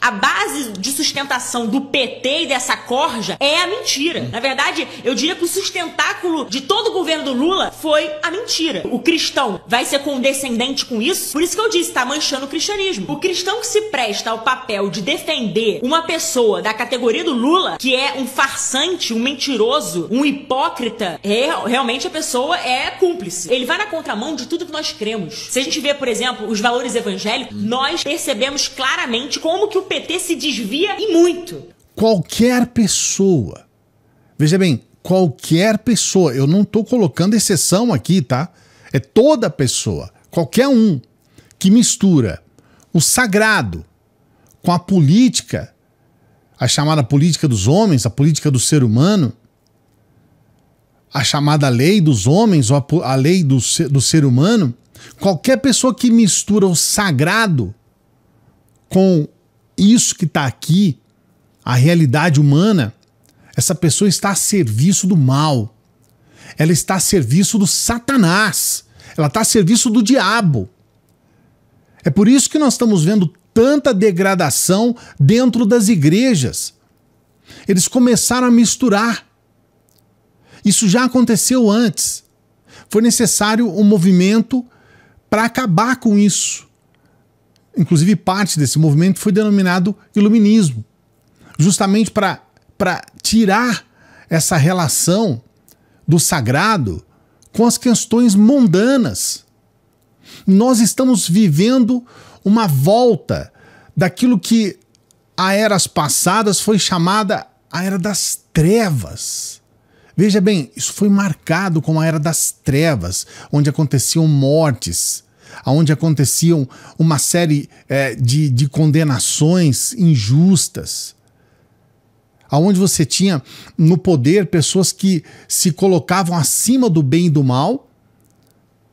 a base de sustentação do PT e dessa corja é a mentira. Na verdade, eu diria que o sustentáculo de todo o governo do Lula foi a mentira. O cristão vai ser condescendente com isso? Por isso que eu disse, tá manchando o cristianismo. O cristão que se presta ao papel de defender uma pessoa da categoria do Lula, que é um farsante, um mentiroso, um hipócrita, é, realmente a pessoa é cúmplice. Ele vai na contramão de tudo que nós cremos. Se a gente vê, por exemplo, os valores evangélicos, nós percebemos claramente como que o PT se desvia e muito. Qualquer pessoa. Veja bem, qualquer pessoa. Eu não estou colocando exceção aqui, tá? É toda pessoa, qualquer um que mistura o sagrado com a política, a chamada política dos homens, a política do ser humano, a chamada lei dos homens ou a, lei do ser, do ser humano, qualquer pessoa que mistura o sagrado com isso que está aqui, a realidade humana, essa pessoa está a serviço do mal. Ela está a serviço do Satanás. Ela está a serviço do diabo. É por isso que nós estamos vendo tanta degradação dentro das igrejas. Eles começaram a misturar. Isso já aconteceu antes. Foi necessário um movimento para acabar com isso inclusive parte desse movimento, foi denominado iluminismo, justamente para tirar essa relação do sagrado com as questões mundanas. Nós estamos vivendo uma volta daquilo que a eras passadas foi chamada a era das trevas. Veja bem, isso foi marcado como a era das trevas, onde aconteciam mortes, onde aconteciam uma série é, de, de condenações injustas, aonde você tinha no poder pessoas que se colocavam acima do bem e do mal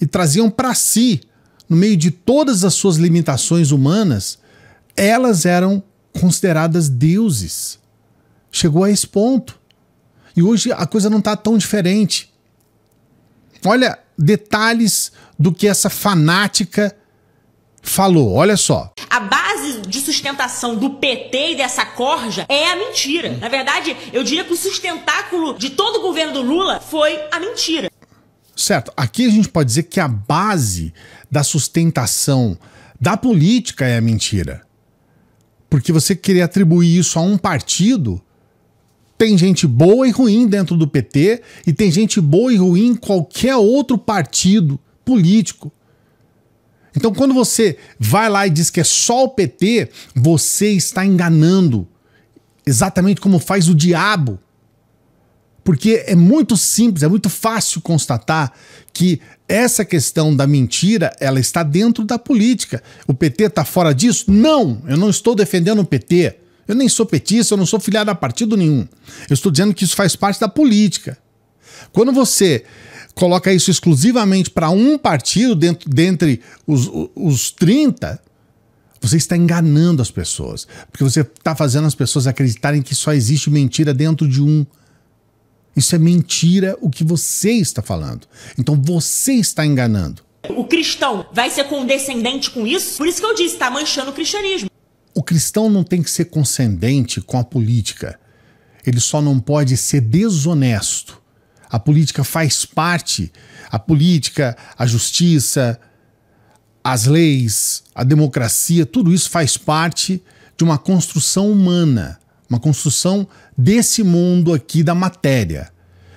e traziam para si, no meio de todas as suas limitações humanas, elas eram consideradas deuses. Chegou a esse ponto. E hoje a coisa não está tão diferente. Olha detalhes do que essa fanática falou. Olha só. A base de sustentação do PT e dessa corja é a mentira. Na verdade, eu diria que o sustentáculo de todo o governo do Lula foi a mentira. Certo. Aqui a gente pode dizer que a base da sustentação da política é a mentira. Porque você querer atribuir isso a um partido. Tem gente boa e ruim dentro do PT e tem gente boa e ruim em qualquer outro partido político. Então, quando você vai lá e diz que é só o PT, você está enganando. Exatamente como faz o diabo. Porque é muito simples, é muito fácil constatar que essa questão da mentira, ela está dentro da política. O PT está fora disso? Não, eu não estou defendendo o PT. Eu nem sou petista, eu não sou filiado a partido nenhum. Eu estou dizendo que isso faz parte da política. Quando você coloca isso exclusivamente para um partido dentro, dentre os, os 30, você está enganando as pessoas. Porque você está fazendo as pessoas acreditarem que só existe mentira dentro de um. Isso é mentira o que você está falando. Então você está enganando. O cristão vai ser condescendente com isso? Por isso que eu disse, está manchando o cristianismo. O cristão não tem que ser condescendente com a política. Ele só não pode ser desonesto a política faz parte, a política, a justiça, as leis, a democracia, tudo isso faz parte de uma construção humana, uma construção desse mundo aqui da matéria.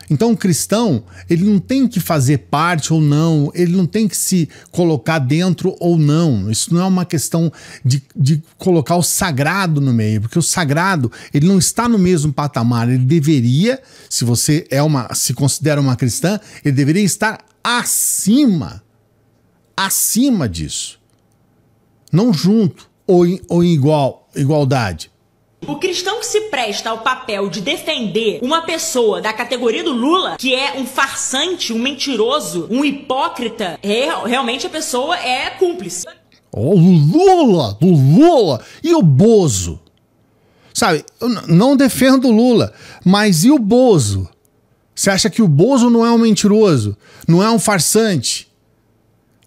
Então, o cristão, ele não tem que fazer parte ou não, ele não tem que se colocar dentro ou não. Isso não é uma questão de, de colocar o sagrado no meio, porque o sagrado, ele não está no mesmo patamar. Ele deveria, se você é uma, se considera uma cristã, ele deveria estar acima, acima disso. Não junto ou em, ou em igual, igualdade o cristão que se presta ao papel de defender uma pessoa da categoria do Lula, que é um farsante, um mentiroso, um hipócrita, é, realmente a pessoa é cúmplice. O Lula, o Lula e o Bozo. Sabe, eu não defendo o Lula, mas e o Bozo? Você acha que o Bozo não é um mentiroso? Não é um farsante?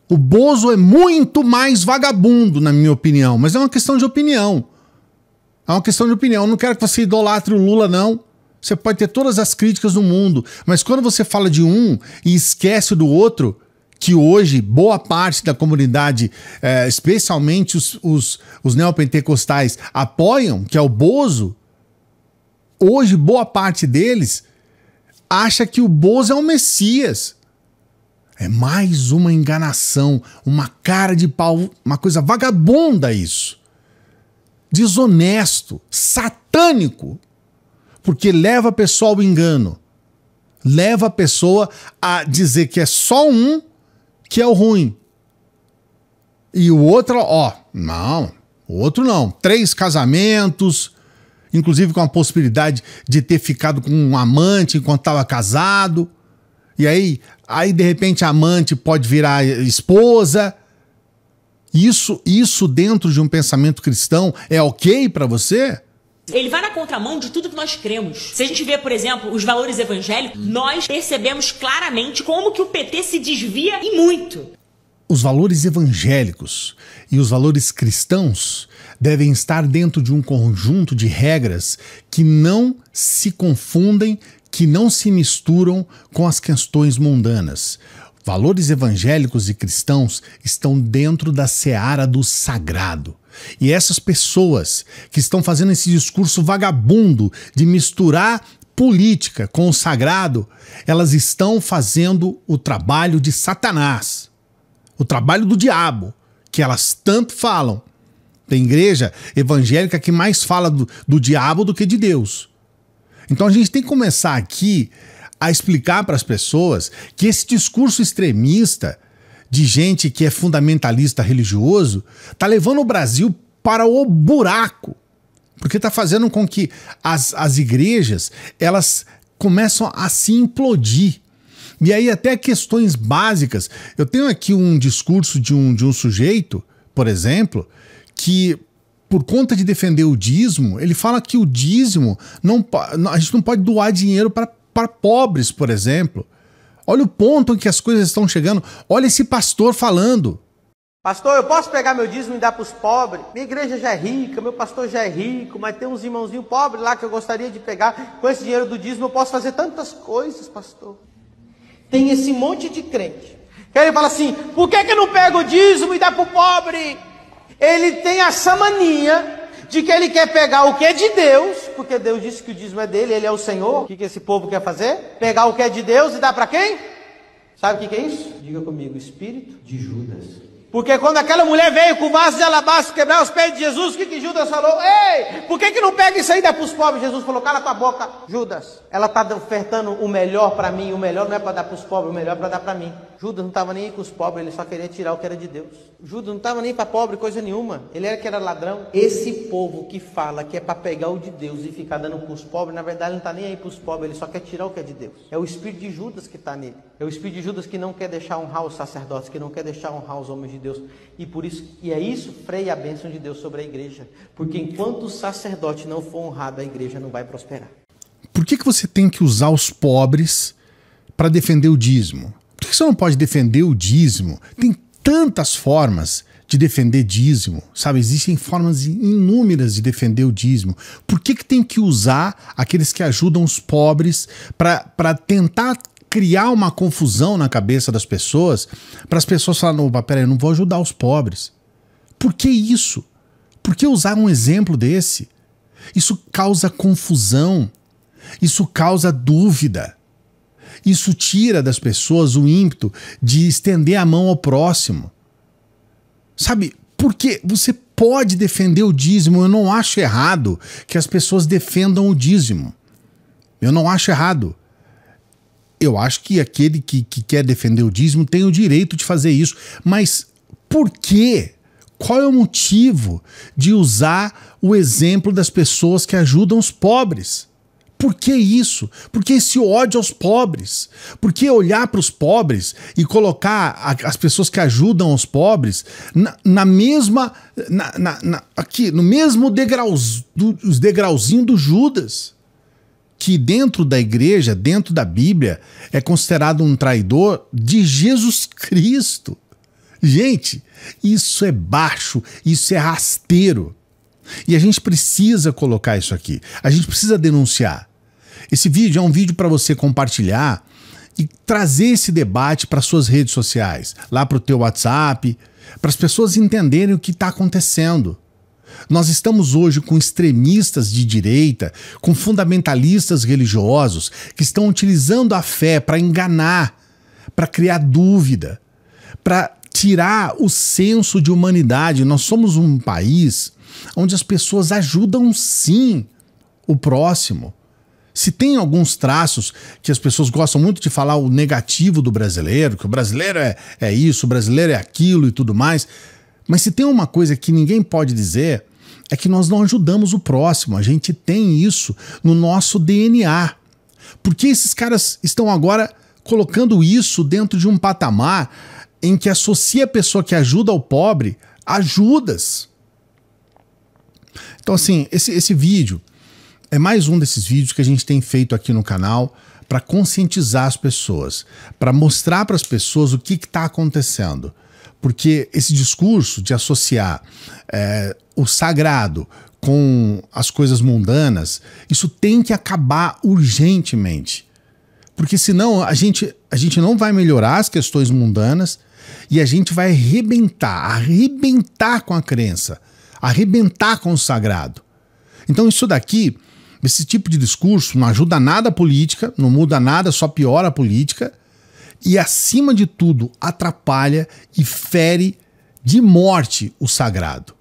O Bozo é muito mais vagabundo, na minha opinião, mas é uma questão de opinião. É uma questão de opinião. Eu não quero que você idolatre o Lula, não. Você pode ter todas as críticas do mundo, mas quando você fala de um e esquece do outro, que hoje boa parte da comunidade, é, especialmente os, os, os neopentecostais, apoiam, que é o Bozo, hoje boa parte deles acha que o Bozo é o Messias. É mais uma enganação, uma cara de pau, uma coisa vagabunda isso desonesto, satânico, porque leva a pessoa ao engano, leva a pessoa a dizer que é só um que é o ruim. E o outro, ó, não, o outro não. Três casamentos, inclusive com a possibilidade de ter ficado com um amante enquanto estava casado. E aí, aí de repente a amante pode virar esposa. Isso, isso dentro de um pensamento cristão é ok para você? Ele vai na contramão de tudo que nós cremos. Se a gente vê, por exemplo, os valores evangélicos, nós percebemos claramente como que o PT se desvia e muito. Os valores evangélicos e os valores cristãos devem estar dentro de um conjunto de regras que não se confundem, que não se misturam com as questões mundanas. Valores evangélicos e cristãos estão dentro da seara do sagrado. E essas pessoas que estão fazendo esse discurso vagabundo de misturar política com o sagrado, elas estão fazendo o trabalho de Satanás, o trabalho do diabo, que elas tanto falam. Tem igreja evangélica que mais fala do, do diabo do que de Deus. Então a gente tem que começar aqui a explicar para as pessoas que esse discurso extremista de gente que é fundamentalista religioso tá levando o Brasil para o buraco, porque tá fazendo com que as, as igrejas elas começam a se implodir. E aí até questões básicas. Eu tenho aqui um discurso de um, de um sujeito, por exemplo, que por conta de defender o dízimo, ele fala que o dízimo não a gente não pode doar dinheiro para para pobres, por exemplo. Olha o ponto em que as coisas estão chegando. Olha esse pastor falando. Pastor, eu posso pegar meu dízimo e dar para os pobres? Minha igreja já é rica, meu pastor já é rico, mas tem uns irmãozinhos pobres lá que eu gostaria de pegar. Com esse dinheiro do dízimo eu posso fazer tantas coisas, pastor. Tem esse monte de crente. Que ele fala assim: por que, que não pego o dízimo e dá para o pobre? Ele tem essa mania de que ele quer pegar o que é de Deus, porque Deus disse que o dízimo é dele, ele é o Senhor. O que, que esse povo quer fazer? Pegar o que é de Deus e dar para quem? Sabe o que, que é isso? Diga comigo, espírito de Judas. Porque quando aquela mulher veio com o vaso de alabastro quebrar os pés de Jesus, o que, que Judas falou? Ei, por que, que não pega isso aí dá para os pobres? Jesus falou, cala tua boca, Judas. Ela está ofertando o melhor para mim, o melhor não é para dar para os pobres, o melhor é para dar para mim. Judas não estava nem aí com os pobres, ele só queria tirar o que era de Deus. Judas não estava nem para pobre, coisa nenhuma. Ele era que era ladrão. Esse povo que fala que é para pegar o de Deus e ficar dando para os pobres, na verdade ele não está nem aí para os pobres, ele só quer tirar o que é de Deus. É o espírito de Judas que está nele. É o espírito de Judas que não quer deixar honrar os sacerdotes, que não quer deixar honrar os homens de Deus. E por isso, e é isso freia a bênção de Deus sobre a igreja, porque enquanto o sacerdote não for honrado, a igreja não vai prosperar. Por que, que você tem que usar os pobres para defender o dízimo? Por que você não pode defender o dízimo? Tem tantas formas de defender dízimo, sabe? Existem formas inúmeras de defender o dízimo. Por que, que tem que usar aqueles que ajudam os pobres para tentar criar uma confusão na cabeça das pessoas para as pessoas falarem: opa, peraí, eu não vou ajudar os pobres. Por que isso? Por que usar um exemplo desse? Isso causa confusão, isso causa dúvida, isso tira das pessoas o ímpeto de estender a mão ao próximo. Sabe, porque você pode defender o dízimo, eu não acho errado que as pessoas defendam o dízimo. Eu não acho errado. Eu acho que aquele que, que quer defender o dízimo tem o direito de fazer isso, mas por quê? Qual é o motivo de usar o exemplo das pessoas que ajudam os pobres? Por que isso? Por que esse ódio aos pobres? Por que olhar para os pobres e colocar a, as pessoas que ajudam os pobres na, na mesma. Na, na, aqui, no mesmo degrauz, do, degrauzinho do Judas? que dentro da igreja, dentro da Bíblia, é considerado um traidor de Jesus Cristo. Gente, isso é baixo, isso é rasteiro. E a gente precisa colocar isso aqui. A gente precisa denunciar. Esse vídeo é um vídeo para você compartilhar e trazer esse debate para suas redes sociais, lá para o teu WhatsApp, para as pessoas entenderem o que está acontecendo. Nós estamos hoje com extremistas de direita, com fundamentalistas religiosos que estão utilizando a fé para enganar, para criar dúvida, para tirar o senso de humanidade. Nós somos um país onde as pessoas ajudam sim o próximo. Se tem alguns traços que as pessoas gostam muito de falar o negativo do brasileiro, que o brasileiro é, é isso, o brasileiro é aquilo e tudo mais, mas se tem uma coisa que ninguém pode dizer, é que nós não ajudamos o próximo. A gente tem isso no nosso DNA. Porque esses caras estão agora colocando isso dentro de um patamar em que associa a pessoa que ajuda o pobre a Judas. Então, assim, esse, esse vídeo é mais um desses vídeos que a gente tem feito aqui no canal para conscientizar as pessoas, para mostrar para as pessoas o que está acontecendo. Porque esse discurso de associar é, o sagrado com as coisas mundanas, isso tem que acabar urgentemente. Porque senão a gente, a gente não vai melhorar as questões mundanas e a gente vai arrebentar, arrebentar com a crença, arrebentar com o sagrado. Então isso daqui, esse tipo de discurso não ajuda nada a política, não muda nada, só piora a política e, acima de tudo, atrapalha e fere de morte o sagrado.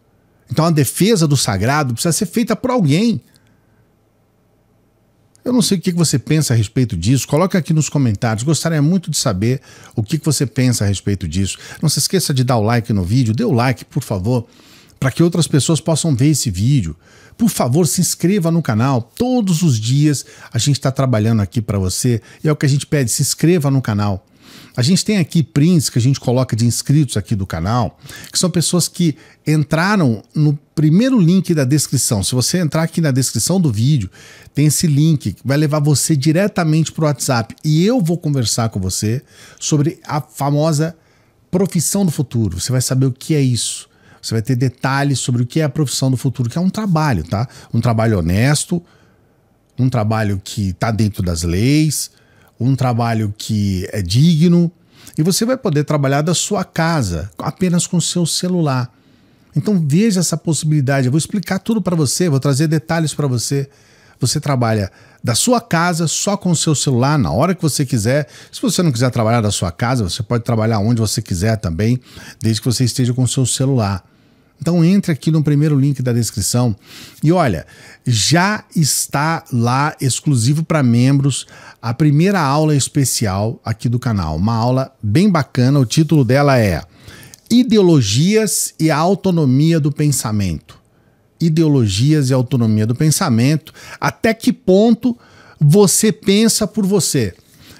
Então a defesa do sagrado precisa ser feita por alguém. Eu não sei o que você pensa a respeito disso. Coloque aqui nos comentários. Gostaria muito de saber o que você pensa a respeito disso. Não se esqueça de dar o like no vídeo. Dê o like, por favor para que outras pessoas possam ver esse vídeo. Por favor, se inscreva no canal. Todos os dias a gente está trabalhando aqui para você e é o que a gente pede: se inscreva no canal. A gente tem aqui prints que a gente coloca de inscritos aqui do canal, que são pessoas que entraram no primeiro link da descrição. Se você entrar aqui na descrição do vídeo, tem esse link que vai levar você diretamente para o WhatsApp e eu vou conversar com você sobre a famosa profissão do futuro. Você vai saber o que é isso. Você vai ter detalhes sobre o que é a profissão do futuro, que é um trabalho, tá? Um trabalho honesto, um trabalho que está dentro das leis, um trabalho que é digno. E você vai poder trabalhar da sua casa, apenas com o seu celular. Então veja essa possibilidade. Eu vou explicar tudo para você, vou trazer detalhes para você. Você trabalha da sua casa, só com o seu celular, na hora que você quiser. Se você não quiser trabalhar da sua casa, você pode trabalhar onde você quiser também, desde que você esteja com o seu celular. Então entre aqui no primeiro link da descrição e olha, já está lá exclusivo para membros a primeira aula especial aqui do canal, uma aula bem bacana, o título dela é Ideologias e a autonomia do pensamento ideologias e autonomia do pensamento, até que ponto você pensa por você.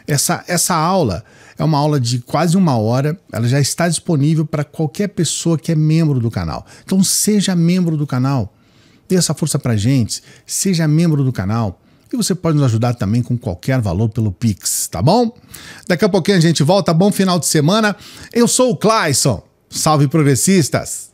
Essa, essa aula é uma aula de quase uma hora, ela já está disponível para qualquer pessoa que é membro do canal. Então seja membro do canal, dê essa força para gente, seja membro do canal. E você pode nos ajudar também com qualquer valor pelo Pix, tá bom? Daqui a pouquinho a gente volta. Bom final de semana. Eu sou o Clayson. Salve progressistas!